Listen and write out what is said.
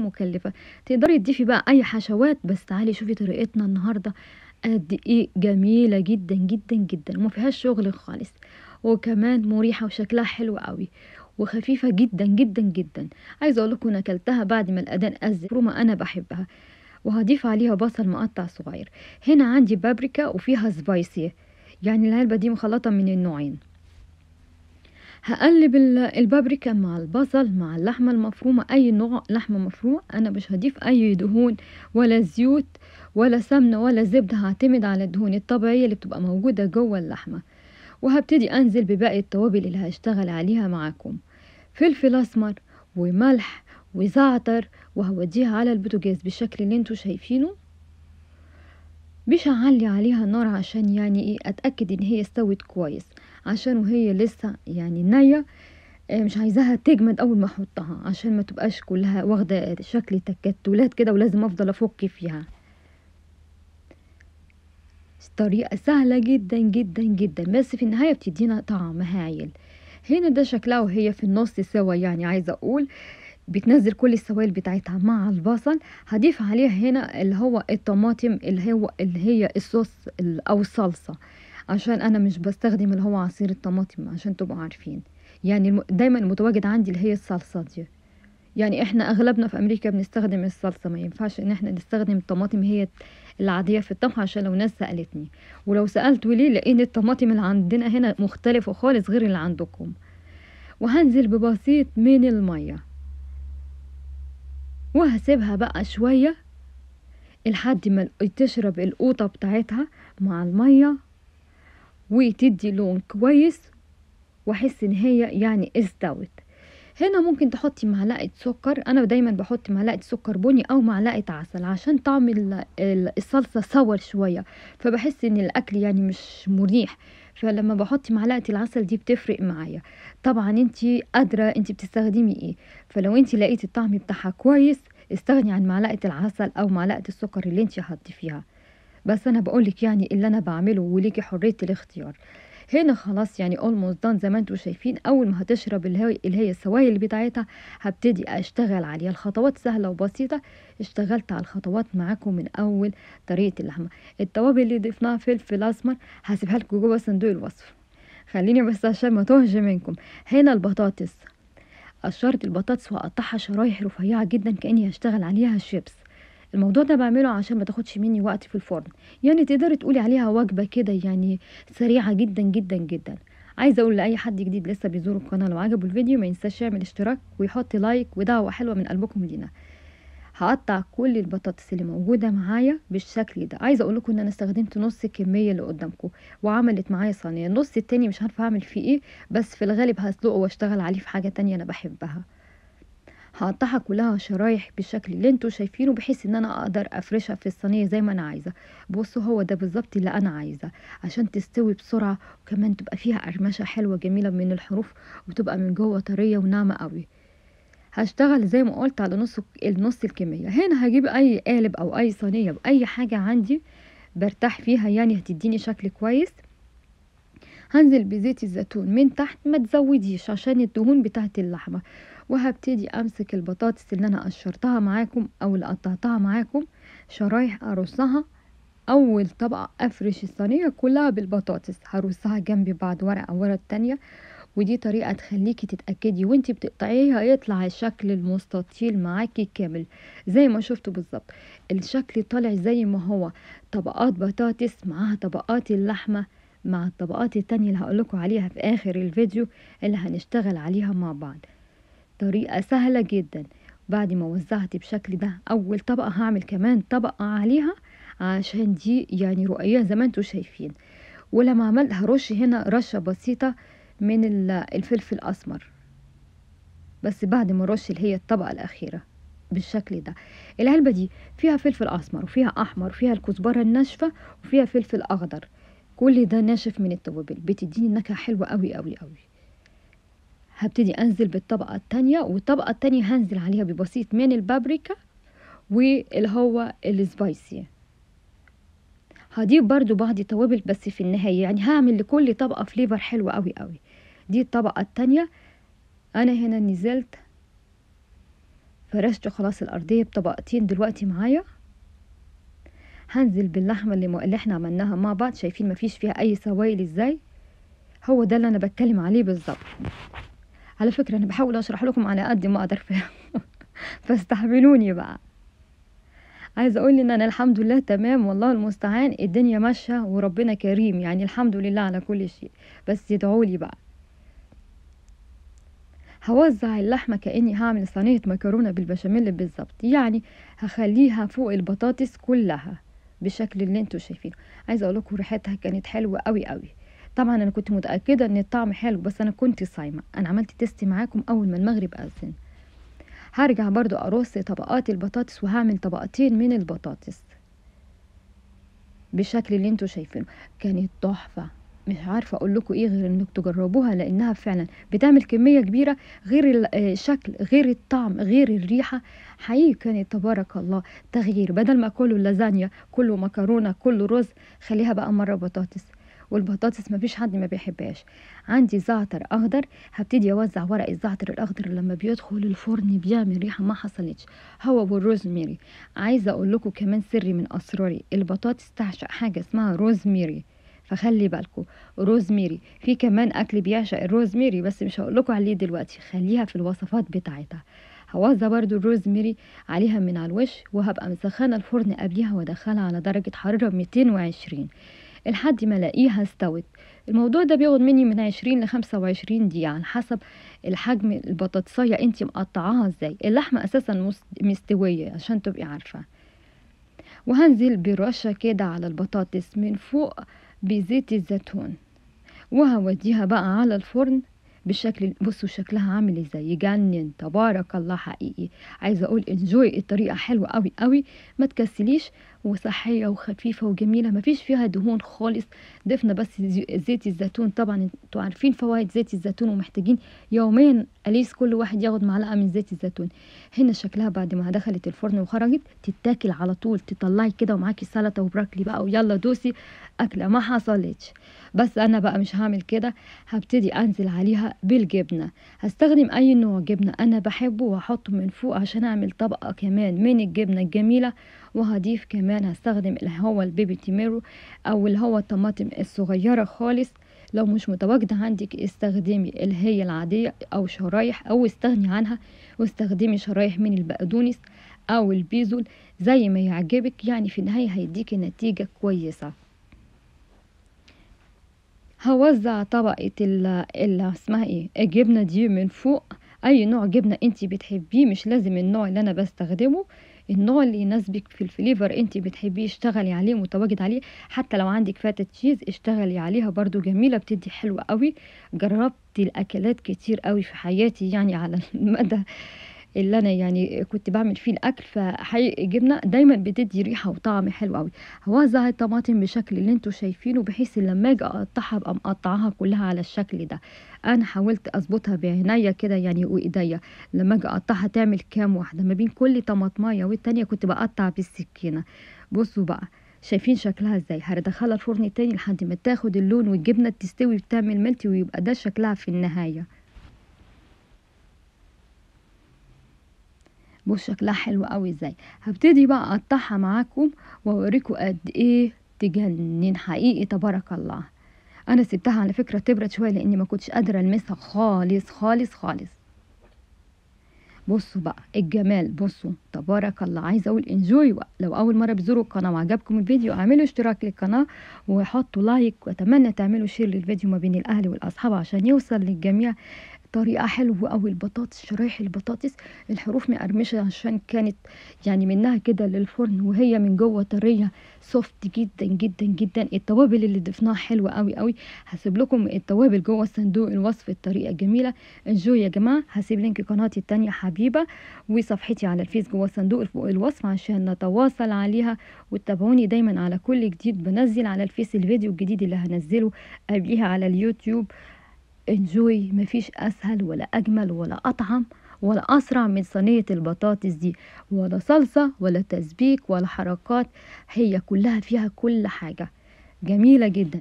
مكلفة تقدري تضيفي بقى أي حشوات بس تعالي شوفي طريقتنا النهاردة قد إيه جميلة جدا جدا جدا وما فيهاش شغل خالص وكمان مريحة وشكلها حلو قوي وخفيفة جدا جدا جدا عايزة أقول أنا أكلتها بعد ما الأذان أذن روما أنا بحبها وهضيف عليها بصل مقطع صغير هنا عندي بابريكا وفيها سبايسي يعني العلبة دي مخلطة من النوعين هقلب البابريكا مع البصل مع اللحمة المفرومة أي نوع لحمة مفرومة أنا مش هضيف أي دهون ولا زيوت ولا سمنة ولا زبدة هعتمد على الدهون الطبيعية اللي بتبقى موجودة جوه اللحمة وهبتدي أنزل بباقي التوابل اللي هشتغل عليها معاكم فلفل أسمر وملح وزعتر وهوديها على البوتاجاز بالشكل اللي انتوا شايفينه مش هعلي عليها النار عشان يعني ايه اتاكد ان هي استوت كويس عشان وهي لسه يعني نية آه، مش عايزاها تجمد اول ما احطها عشان ما تبقاش كلها واخده شكل تكتلات كده ولازم افضل افك فيها طريقه سهله جدا جدا جدا بس في النهايه بتدينا طعم هايل هنا ده شكلها وهي في النص سوا يعني عايزه اقول بتنزل كل السوائل بتاعتها مع البصل هضيف عليها هنا اللي هو الطماطم اللي هو اللي هي الصوص او الصلصه عشان انا مش بستخدم اللي هو عصير الطماطم عشان تبقوا عارفين يعني دايما المتواجد عندي اللي هي الصلصه دي يعني احنا اغلبنا في امريكا بنستخدم الصلصه ما ينفعش ان احنا نستخدم الطماطم هي العاديه في الطبخ عشان لو ناس سالتني ولو سالت ليه لان الطماطم اللي عندنا هنا مختلفه خالص غير اللي عندكم وهنزل ببسيط من الميه وهسيبها بقى شويه لحد ما تشرب القوطه بتاعتها مع الميه وتدي لون كويس واحس ان هي يعني استوت هنا ممكن تحطي معلقه سكر انا دايما بحط معلقه سكر بني او معلقه عسل عشان طعم الصلصه صور شويه فبحس ان الاكل يعني مش مريح فلما بحط معلقه العسل دي بتفرق معايا طبعا انت قادره انت بتستخدمي ايه فلو انت لقيتي الطعم بتاعها كويس استغني عن معلقه العسل او معلقه السكر اللي انت هتضيفيها بس انا بقولك يعني اللي انا بعمله وليكي حريه الاختيار هنا خلاص يعني اولموست دان زي ما انتم شايفين اول ما هتشرب اللي هي السوائل بتاعتها هبتدي اشتغل عليها الخطوات سهله وبسيطه اشتغلت على الخطوات معاكم من اول طريقه اللحمه التوابل اللي ضفناها فلفل اسمر هسيبها لكم جوه صندوق الوصف خليني بس عشان ما توهش منكم هنا البطاطس قشرت البطاطس وقطعها شرايح رفيعه جدا كاني هشتغل عليها شيبس الموضوع ده بعمله عشان ما تاخدش مني وقت في الفرن يعني تقدري تقولي عليها وجبه كده يعني سريعه جدا جدا جدا عايزه اقول لاي حد جديد لسه بيزور القناه لو عجبه الفيديو ما ينساش يعمل اشتراك ويحط لايك ودعوه حلوه من قلبكم لينا هقطع كل البطاطس اللي موجوده معايا بالشكل ده عايزه اقول لكم ان انا استخدمت نص الكميه اللي قدامكم وعملت معايا صينيه النص التاني مش عارفه اعمل فيه ايه بس في الغالب هسلقه واشتغل عليه في حاجه تانية انا بحبها هقطعها كلها شرايح بالشكل اللي انتوا شايفينه بحيث ان انا اقدر افرشها في الصينيه زي ما انا عايزه بصوا هو ده بالظبط اللي انا عايزه عشان تستوي بسرعه وكمان تبقى فيها قرمشه حلوه جميله من الحروف وتبقى من جوه طريه وناعمه قوي هشتغل زي ما قلت على نص النص الكميه هنا هجيب اي قالب او اي صينيه باي حاجه عندي برتاح فيها يعني هتديني شكل كويس هنزل بزيت الزيتون من تحت ما تزوديش عشان الدهون بتاعت اللحمة وهبتدي امسك البطاطس اللي انا قشرتها معاكم او اللي قطعتها معاكم شرايح ارصها اول طبقة افرش الصينية كلها بالبطاطس هرصها جنب بعض ورقة ورا التانية ودي طريقة تخليكي تتأكدي وانتي بتقطعيها يطلع الشكل المستطيل معاكي كامل زي ما شفتوا بالظبط الشكل طالع زي ما هو طبقات بطاطس معاها طبقات اللحمة مع الطبقات التانية اللي هقولكوا عليها في آخر الفيديو اللي هنشتغل عليها مع بعض طريقة سهلة جدا بعد ما وزعت بشكل ده أول طبقة هعمل كمان طبقة عليها عشان دي يعني رؤية زي ما انتوا شايفين ولما عملت هرش هنا رشة بسيطة من الفلفل الأسمر بس بعد ما رش اللي هي الطبقة الأخيرة بالشكل ده العلبة دي فيها فلفل أسمر وفيها أحمر وفيها الكزبرة الناشفة وفيها فلفل أخضر كل ده ناشف من التوابل بتديني نكهة حلوة قوي قوي قوي هبتدي انزل بالطبقة التانية والطبقة التانية هنزل عليها ببسيط من البابريكا واللي هو السبايسي هضيف برضو بعض التوابل بس في النهاية يعني هعمل لكل طبقة فليفر حلو قوي قوي دي الطبقة التانية انا هنا نزلت فرشت خلاص الارضية بطبقتين دلوقتي معايا هنزل باللحمه اللي, اللي احنا عملناها مع بعض شايفين مفيش فيها اي سوائل ازاي هو ده اللي انا بتكلم عليه بالظبط على فكره انا بحاول اشرح لكم على قد ما اقدر فاستحملوني بقى عايزه اقول ان انا الحمد لله تمام والله المستعان الدنيا ماشيه وربنا كريم يعني الحمد لله على كل شيء بس ادعوا لي بقى هوزع اللحمه كاني هعمل صينيه مكرونه بالبشاميل بالظبط يعني هخليها فوق البطاطس كلها بالشكل اللي انتوا شايفينه عايزه اقول لكم ريحتها كانت حلوه قوي قوي طبعا انا كنت متاكده ان الطعم حلو بس انا كنت صايمه انا عملت تيست معاكم اول ما المغرب اذن هرجع برضو ارص طبقات البطاطس وهعمل طبقتين من البطاطس بالشكل اللي انتوا شايفينه كانت تحفه مش عارفه اقول لكم ايه غير انك تجربوها لانها فعلا بتعمل كميه كبيره غير الشكل آه، غير الطعم غير الريحه حقيقي كانت تبارك الله تغيير بدل ما كله لازانيا كله مكرونه كله رز خليها بقى مره بطاطس والبطاطس مفيش حد ما بيحبهاش عندي زعتر اخضر هبتدي اوزع ورق الزعتر الاخضر لما بيدخل الفرن بيعمل ريحه ما حصلتش هو والروزميري عايزه اقول لكم كمان سري من اسراري البطاطس تعشق حاجه اسمها روزميري فخلي بالكم روزميري في كمان اكل بيعشق الروزميري بس مش هقول لكم عليه دلوقتي خليها في الوصفات بتاعتها هوزع برضو الروزميري عليها من على الوش وهبقى مسخنه الفرن قبلها وادخلها على درجه حراره 220 لحد ما الاقيها استوت الموضوع ده بياخد مني من 20 ل 25 دقيقه على حسب الحجم البطاطسيه انت مقطعاها ازاي اللحمه اساسا مستويه عشان تبقي عارفه وهنزل برشه كده على البطاطس من فوق بزيت الزيتون وهوديها بقى على الفرن بشكل بصوا شكلها عامل ازاي يجنن تبارك الله حقيقي عايزه اقول انجوي الطريقه حلوه قوي قوي ما تكسليش وصحية وخفيفة وجميلة مفيش فيها دهون خالص ضفنا بس زيت الزيتون طبعا انتوا عارفين فوائد زيت الزيتون ومحتاجين يوميا أليس كل واحد ياخد معلقة من زيت الزيتون هنا شكلها بعد ما دخلت الفرن وخرجت تتاكل على طول تطلعي كده ومعاكي سلطة وبراكلي بقى ويلا دوسي أكلة ما حصلتش بس أنا بقى مش هعمل كده هبتدي أنزل عليها بالجبنة هستخدم أي نوع جبنة أنا بحبه وأحطه من فوق عشان أعمل طبقة كمان من الجبنة الجميلة وهضيف كمان هستخدم اللي هو البيبي تيميرو او اللي هو الطماطم الصغيره خالص لو مش متواجدة عندك استخدمي اللي هي العادية أو شرايح أو استغني عنها واستخدمي شرايح من البقدونس أو البيزول زي ما يعجبك يعني في النهاية هيديكي نتيجة كويسة هوزع طبقة اللي اسمها ايه الجبنة دي من فوق اي نوع جبنة انتي بتحبيه مش لازم النوع اللي انا بستخدمه النوع اللي يناسبك في الفليفر انت بتحبيه اشتغلي عليه متواجد عليه حتى لو عندك فاتة تشيز اشتغلي عليها برضو جميلة بتدي حلوة قوي جربت الاكلات كتير قوي في حياتي يعني على المدى اللي انا يعني كنت بعمل فيه الاكل فحقيقي الجبنه دايما بتدي ريحه وطعم حلو قوي هوزع الطماطم بالشكل اللي انتم شايفينه بحيث لما اجي اقطعها ابقى مقطعاها كلها على الشكل ده انا حاولت اظبطها بعينيا كده يعني وايديا لما اجي اقطعها تعمل كام واحده ما بين كل طماطمايه والتانيه كنت بقطع بالسكينه بصوا بقى شايفين شكلها ازاي هدخلها الفرن تاني لحد ما تاخد اللون والجبنه تستوي وتعمل ملتي ويبقى ده شكلها في النهايه بص شكلها حلو قوي ازاي هبتدي بقى اقطعها معاكم واوريكم قد ايه تجنن حقيقي تبارك الله انا سبتها على فكره تبرد شويه لاني ما كنتش قادره المسها خالص خالص خالص بصوا بقى الجمال بصوا تبارك الله عايزه اقول انجوي بقى لو اول مره بتزوروا القناه وعجبكم الفيديو اعملوا اشتراك للقناه وحطوا لايك واتمنى تعملوا شير للفيديو ما بين الاهل والاصحاب عشان يوصل للجميع طريقه حلوه قوي البطاطس شرايح البطاطس الحروف مقرمشه عشان كانت يعني منها كده للفرن وهي من جوه طريه سوفت جدا جدا جدا التوابل اللي ضفناها حلوه قوي قوي هسيب لكم التوابل جوه صندوق الوصف الطريقه جميله انجو يا جماعه هسيب لينك قناتي التانية حبيبه وصفحتي على الفيس جوه صندوق الوصف عشان نتواصل عليها وتابعوني دايما على كل جديد بنزل على الفيس الفيديو الجديد اللي هنزله قبليها على اليوتيوب انجوي مفيش اسهل ولا اجمل ولا اطعم ولا اسرع من صينيه البطاطس دي ولا صلصه ولا تسبيك ولا حركات هي كلها فيها كل حاجه جميله جدا